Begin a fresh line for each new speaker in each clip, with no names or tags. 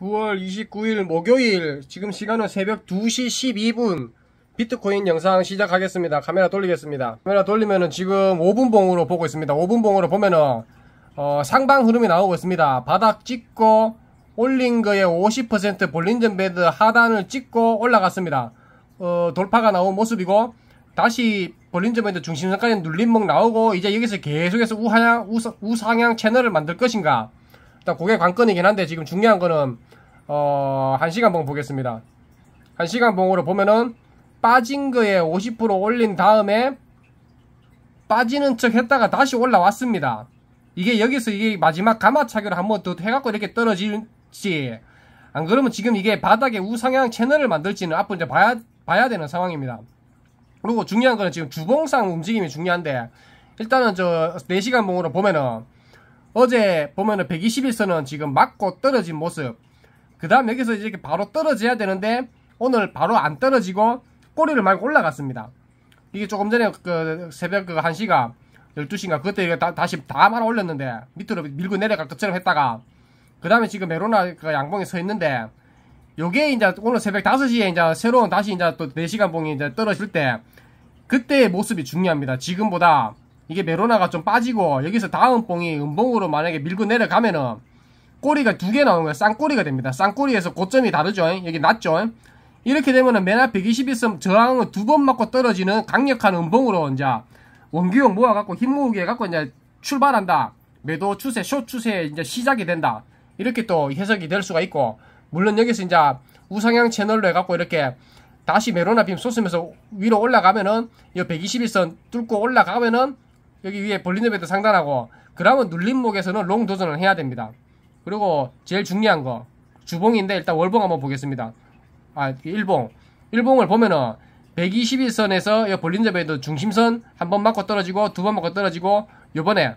9월 29일 목요일 지금 시간은 새벽 2시 12분 비트코인 영상 시작하겠습니다. 카메라 돌리겠습니다. 카메라 돌리면은 지금 5분 봉으로 보고 있습니다. 5분 봉으로 보면은 어 상방 흐름이 나오고 있습니다. 바닥 찍고 올린 거에 50% 볼린전 베드 하단을 찍고 올라갔습니다. 어 돌파가 나온 모습이고 다시 볼린전 베드 중심선까지 눌림목 나오고 이제 여기서 계속해서 우하향 우상향 채널을 만들 것인가 일단 그게 관건이긴 한데 지금 중요한 거는 어, 1시간 봉 보겠습니다. 1시간 봉으로 보면은 빠진 거에 50% 올린 다음에 빠지는 척 했다가 다시 올라왔습니다. 이게 여기서 이게 마지막 가마차기로한번 더 해갖고 이렇게 떨어질지 안 그러면 지금 이게 바닥에 우상향 채널을 만들지는 앞으로 이제 봐야, 봐야 되는 상황입니다. 그리고 중요한 거는 지금 주봉상 움직임이 중요한데 일단은 저 4시간 봉으로 보면은 어제 보면은 121선은 지금 맞고 떨어진 모습 그 다음 여기서 이제 바로 떨어져야 되는데 오늘 바로 안 떨어지고 꼬리를 말고 올라갔습니다. 이게 조금 전에 그 새벽 그 1시가 12시인가 그때 다, 다시 다 말아 올렸는데 밑으로 밀고 내려갈 것처럼 했다가 그 다음에 지금 메로나 그 양봉에 서 있는데 요게 이제 오늘 새벽 5시에 이제 새로운 다시 이제 또 4시간 봉이 이제 떨어질 때 그때의 모습이 중요합니다. 지금보다 이게 메로나가 좀 빠지고 여기서 다음 봉이 음봉으로 만약에 밀고 내려가면은 꼬리가 두 개 나오는 거예요. 쌍꼬리가 됩니다. 쌍꼬리에서 고점이 다르죠. 여기 낮죠. 이렇게 되면은 맨 앞에 21선 저항을 두 번 맞고 떨어지는 강력한 음봉으로 이제 원기용 모아갖고 힘 모으기 해갖고 이제 출발한다. 매도 추세, 쇼 추세 이제 시작이 된다. 이렇게 또 해석이 될 수가 있고, 물론 여기서 이제 우상향 채널로 해갖고 이렇게 다시 메로나 빔 쏟으면서 위로 올라가면은 이 121선 뚫고 올라가면은 여기 위에 볼린저에드 상단하고 그러면 눌림목에서는 롱 도전을 해야 됩니다. 그리고 제일 중요한 거 주봉인데 일단 월봉 한번 보겠습니다. 아 일봉 일봉을 보면은 121선에서 볼린저베도 중심선 한번 맞고 떨어지고 두 번 맞고 떨어지고 요번에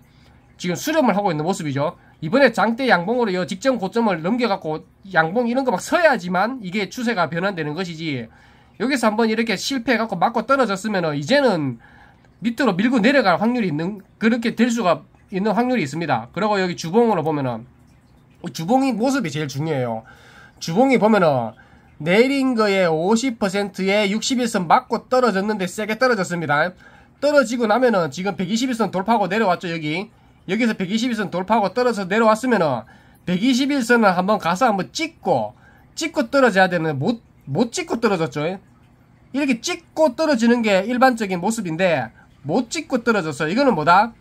지금 수렴을 하고 있는 모습이죠. 이번에 장대 양봉으로 요 직전 고점을 넘겨갖고 양봉 이런 거 막 서야지만 이게 추세가 변환되는 것이지 여기서 한번 이렇게 실패해갖고 맞고 떨어졌으면 이제는 밑으로 밀고 내려갈 확률이 있는 그렇게 될 수가 있는 확률이 있습니다. 그리고 여기 주봉으로 보면은 주봉이 모습이 제일 중요해요. 주봉이 보면은 내린 거에 50%에 61선 맞고 떨어졌는데 세게 떨어졌습니다. 떨어지고 나면은 지금 121선 돌파하고 내려왔죠 여기 여기서 121선 돌파하고 떨어져 서 내려왔으면은 121선을 한번 가서 한번 찍고 찍고 떨어져야 되는 못, 못 찍고 떨어졌죠 이렇게 찍고 떨어지는 게 일반적인 모습인데 못 찍고 떨어졌어요 이거는 뭐다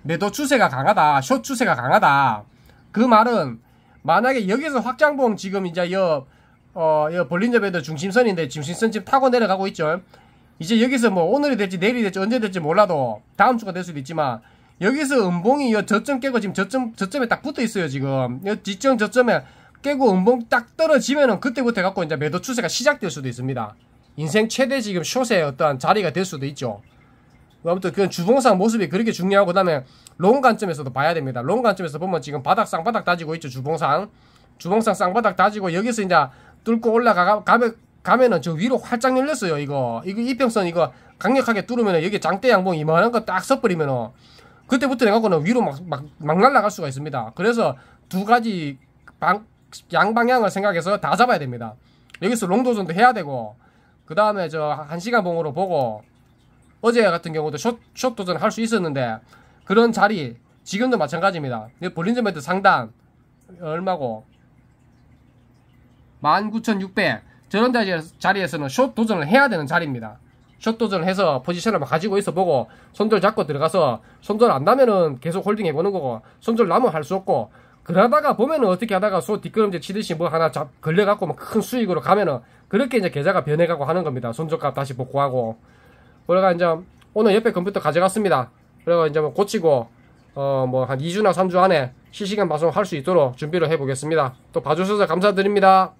매도 추세가 강하다 숏 추세가 강하다 그 말은 만약에 여기서 확장봉 지금 이제 여, 어, 여 볼린저베드 중심선인데 중심선 지금 타고 내려가고 있죠. 이제 여기서 뭐 오늘이 될지 내일이 될지 언제 될지 몰라도 다음 주가 될 수도 있지만 여기서 음봉이 여 저점 깨고 지금 저점 저점에 딱 붙어 있어요 지금 여지점 저점에 깨고 음봉 딱 떨어지면은 그때부터 해 갖고 이제 매도 추세가 시작될 수도 있습니다. 인생 최대 지금 숏의 어떠한 자리가 될 수도 있죠. 뭐 아무튼 그건 주봉상 모습이 그렇게 중요하고 그다음에 롱 관점에서도 봐야 됩니다. 롱 관점에서 보면 지금 바닥 쌍바닥 다지고 있죠. 주봉상 주봉상 쌍바닥 다지고 여기서 이제 뚫고 올라가 가면 가면은 저 위로 활짝 열렸어요. 이거 이거 이평선 이거 강력하게 뚫으면 여기 장대 양봉 이만한 거딱 섞버리면은 그때부터 내가고는 위로 막막 막, 막 날아갈 수가 있습니다. 그래서 두 가지 방, 양방향을 생각해서 다 잡아야 됩니다. 여기서 롱도전도 해야 되고 그 다음에 저 한 시간 봉으로 보고 어제 같은 경우도 숏, 숏 도전을 할 수 있었는데 그런 자리 지금도 마찬가지입니다. 볼린저 매트 상단 얼마고 19,600 저런 자리에서는 숏 도전을 해야 되는 자리입니다. 숏 도전을 해서 포지션을 가지고 있어 보고 손절 잡고 들어가서 손절 안 나면은 계속 홀딩해 보는 거고 손절 나면 할 수 없고 그러다가 보면은 어떻게 하다가 소 뒷걸음질 치듯이 뭐 하나 잡 걸려갖고 뭐 큰 수익으로 가면은 그렇게 이제 계좌가 변해가고 하는 겁니다. 손절값 다시 복구하고 우리가 그러니까 이제 오늘 옆에 컴퓨터 가져갔습니다. 그리가 이제 뭐 고치고 어 뭐 한 2주나 3주 안에 실시간 방송 할 수 있도록 준비를 해보겠습니다. 또 봐주셔서 감사드립니다.